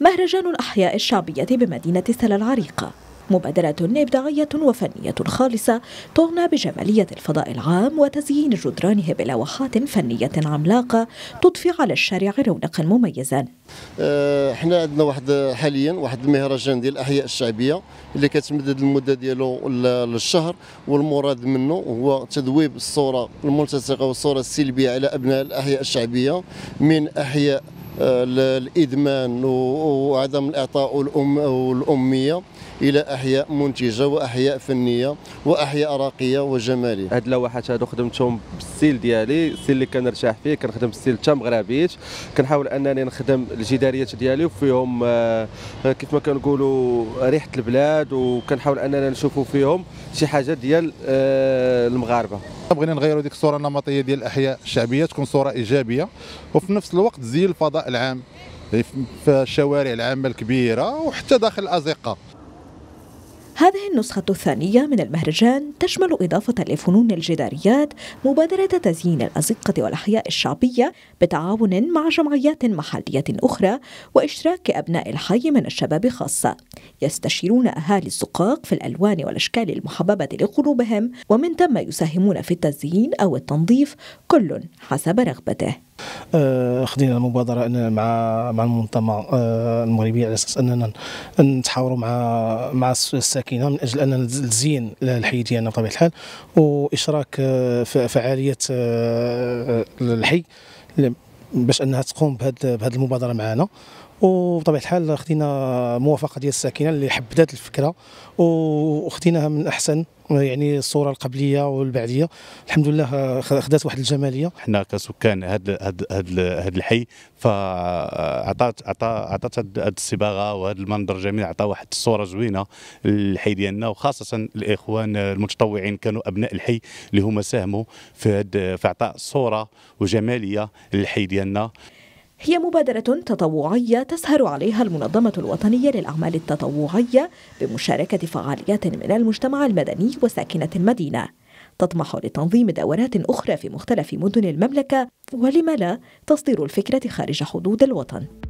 مهرجان الأحياء الشعبية بمدينة سلا العريقة مبادرة إبداعية وفنية خالصة تعنى بجمالية الفضاء العام وتزيين جدرانه بلوحات فنية عملاقة تضفي على الشارع رونقا مميزا احنا آه، عندنا واحد حاليا واحد المهرجان ديال الاحياء الشعبيه اللي كتمدد المده ديالو للشهر والمراد منه هو تذويب الصوره الملتصقه والصوره السلبيه على ابناء الاحياء الشعبيه من احياء الادمان آه، وعدم الاعطاء الام الاميه الى احياء منتجه واحياء فنيه واحياء راقيه وجماليه هاد اللوحات هادو خدمتهم بالستيل ديالي السيل اللي كنرتاح فيه كنخدم بالستيل حتى مغربيت كنحاول انني نخدم الجداريات ديالي وفيهم آه، كيف ما كنقولوا ريحه البلاد وكنحاول اننا نشوفوا فيهم شي حاجه ديال آه، المغاربه بغينا نغيروا ديك الصوره النمطيه ديال الاحياء الشعبيه تكون صوره ايجابيه وفي نفس الوقت تزيل الفضاء العام في الشوارع العامة الكبيرة وحتى داخل الأزقة هذه النسخة الثانية من المهرجان تشمل إضافة لفنون الجداريات مبادرة تزيين الأزقة والأحياء الشعبية بتعاون مع جمعيات محلية أخرى وإشراك أبناء الحي من الشباب خاصة يستشيرون أهالي الزقاق في الألوان والأشكال المحببة لقلوبهم ومن ثم يساهمون في التزيين أو التنظيف كل حسب رغبته آه، خدينا المبادره اننا مع مع المنظمه آه، المغربيه على اساس اننا نتحاوروا مع مع الساكنه من اجل اننا نزين الحي ديالنا بطبيعه الحال واشراك آه، في فعاليه الحي باش انها تقوم بهذه بهذه المبادره معنا وبطبيعه الحال خدينا موافقه ديال الساكنه اللي حبدات الفكره وخديناها من احسن يعني الصوره القبليه والبعديه الحمد لله خدات واحد الجماليه حنا كسكان هذا هذا هذا الحي فعطات عطى عطات هذه الصباغه وهذا المنظر الجميل عطى واحد الصوره زوينه للحي ديالنا وخاصه الاخوان المتطوعين كانوا ابناء الحي اللي هما ساهموا في في اعطاء صوره وجماليه للحي ديالنا هي مبادرة تطوعية تسهر عليها المنظمة الوطنية للأعمال التطوعية بمشاركة فعاليات من المجتمع المدني وساكنة المدينة تطمح لتنظيم دورات أخرى في مختلف مدن المملكة ولم لا تصدير الفكرة خارج حدود الوطن